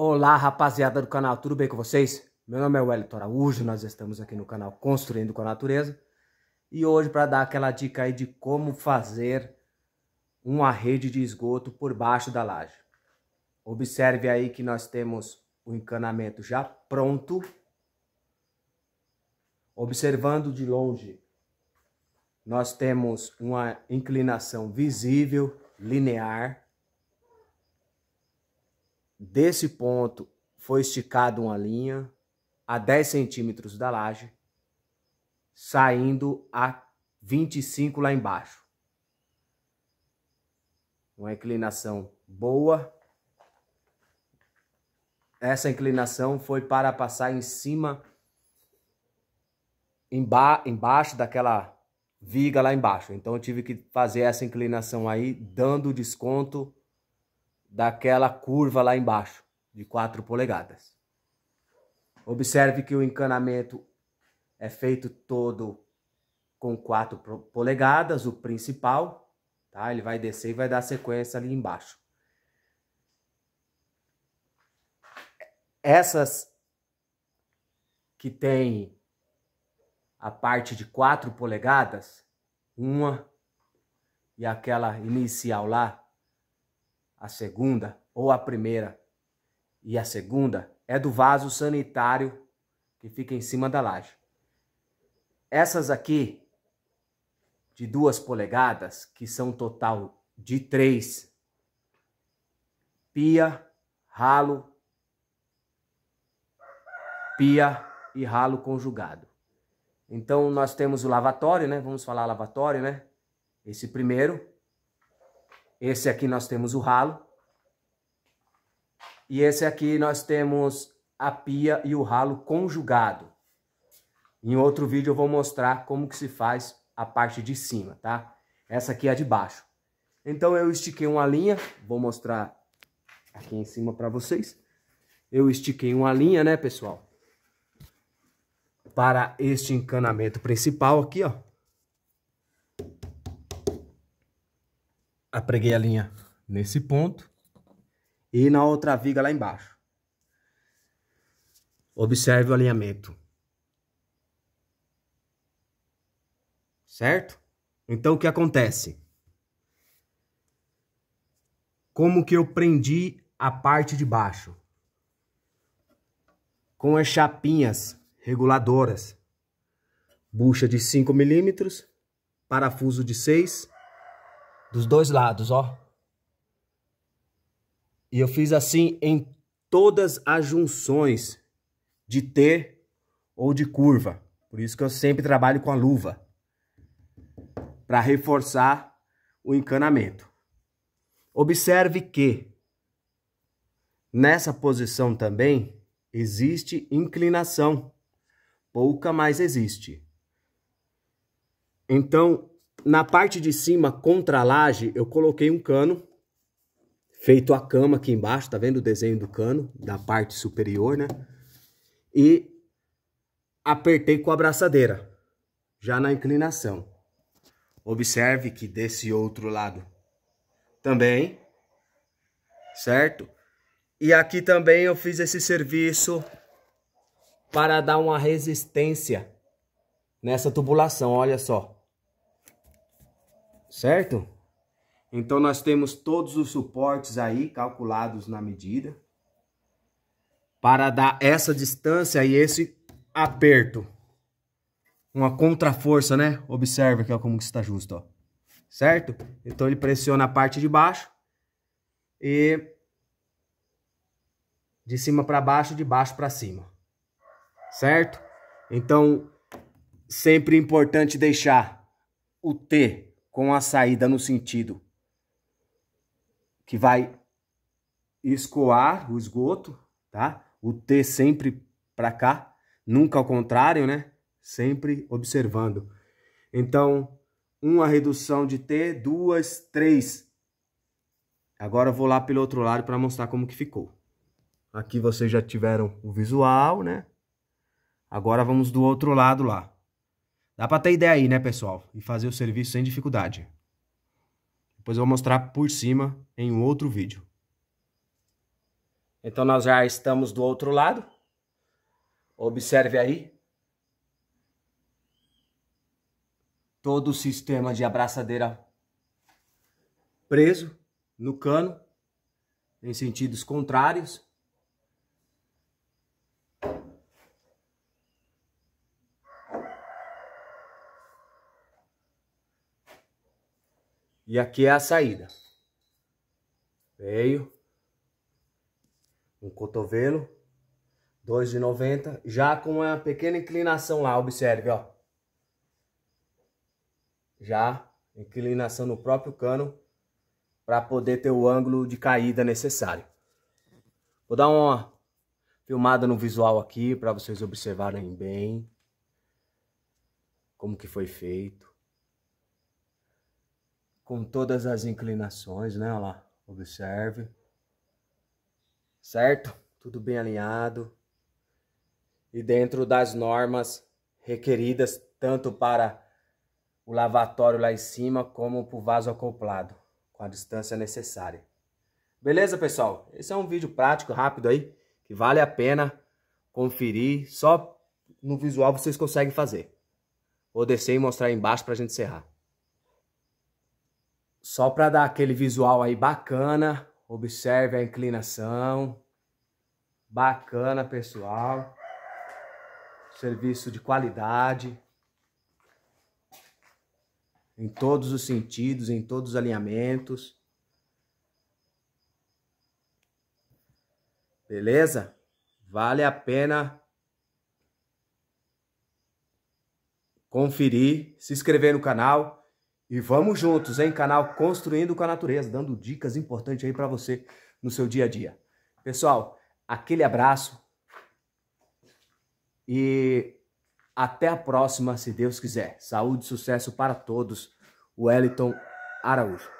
Olá, rapaziada do canal, tudo bem com vocês? Meu nome é Wellington Araújo, nós estamos aqui no canal Construindo com a Natureza e hoje para dar aquela dica aí de como fazer uma rede de esgoto por baixo da laje. Observe aí que nós temos o encanamento já pronto. Observando de longe, nós temos uma inclinação visível, linear, Desse ponto foi esticada uma linha a 10 centímetros da laje, saindo a 25 lá embaixo. Uma inclinação boa. Essa inclinação foi para passar em cima, emba embaixo daquela viga lá embaixo. Então eu tive que fazer essa inclinação aí, dando desconto daquela curva lá embaixo, de 4 polegadas. Observe que o encanamento é feito todo com 4 polegadas, o principal, tá? Ele vai descer e vai dar sequência ali embaixo. Essas que tem a parte de 4 polegadas, uma e aquela inicial lá, a segunda ou a primeira. E a segunda é do vaso sanitário que fica em cima da laje. Essas aqui, de duas polegadas, que são total de três, pia, ralo, pia e ralo conjugado. Então, nós temos o lavatório, né? Vamos falar lavatório, né? Esse primeiro, esse aqui nós temos o ralo. E esse aqui nós temos a pia e o ralo conjugado. Em outro vídeo eu vou mostrar como que se faz a parte de cima, tá? Essa aqui é a de baixo. Então eu estiquei uma linha, vou mostrar aqui em cima para vocês. Eu estiquei uma linha, né, pessoal? Para este encanamento principal aqui, ó. apreguei a linha nesse ponto e na outra viga lá embaixo. Observe o alinhamento. Certo? Então o que acontece? Como que eu prendi a parte de baixo? Com as chapinhas reguladoras. Bucha de 5 milímetros, parafuso de 6 dos dois lados, ó. E eu fiz assim em todas as junções de T ou de curva. Por isso que eu sempre trabalho com a luva. Para reforçar o encanamento. Observe que nessa posição também existe inclinação. Pouca, mais existe. Então, na parte de cima, contra a laje, eu coloquei um cano feito a cama aqui embaixo, tá vendo o desenho do cano da parte superior, né? E apertei com a abraçadeira, já na inclinação. Observe que desse outro lado também, certo? E aqui também eu fiz esse serviço para dar uma resistência nessa tubulação, olha só certo? Então nós temos todos os suportes aí calculados na medida para dar essa distância e esse aperto. Uma contraforça, né? Observa aqui ó, como que está justo, ó. Certo? Então ele pressiona a parte de baixo e de cima para baixo, de baixo para cima. Certo? Então sempre é importante deixar o T com a saída no sentido que vai escoar o esgoto, tá? O T sempre para cá, nunca ao contrário, né? Sempre observando. Então, uma redução de T, duas, três. Agora eu vou lá pelo outro lado para mostrar como que ficou. Aqui vocês já tiveram o visual, né? Agora vamos do outro lado lá. Dá para ter ideia aí, né, pessoal? E fazer o serviço sem dificuldade. Depois eu vou mostrar por cima em um outro vídeo. Então nós já estamos do outro lado. Observe aí. Todo o sistema de abraçadeira preso no cano em sentidos contrários. E aqui é a saída. Veio. Um cotovelo. 2,90. de Já com uma pequena inclinação lá, observe, ó. Já inclinação no próprio cano para poder ter o ângulo de caída necessário. Vou dar uma filmada no visual aqui para vocês observarem bem como que foi feito com todas as inclinações, né? Olha lá, observe. Certo? Tudo bem alinhado. E dentro das normas requeridas tanto para o lavatório lá em cima como para o vaso acoplado, com a distância necessária. Beleza, pessoal? Esse é um vídeo prático, rápido aí, que vale a pena conferir. Só no visual vocês conseguem fazer. Vou descer e mostrar aí embaixo para a gente encerrar. Só para dar aquele visual aí bacana, observe a inclinação. Bacana, pessoal. Serviço de qualidade. Em todos os sentidos, em todos os alinhamentos. Beleza? Vale a pena conferir, se inscrever no canal, e vamos juntos, hein? Canal Construindo com a Natureza, dando dicas importantes aí para você no seu dia a dia. Pessoal, aquele abraço e até a próxima, se Deus quiser. Saúde e sucesso para todos. Wellington Araújo.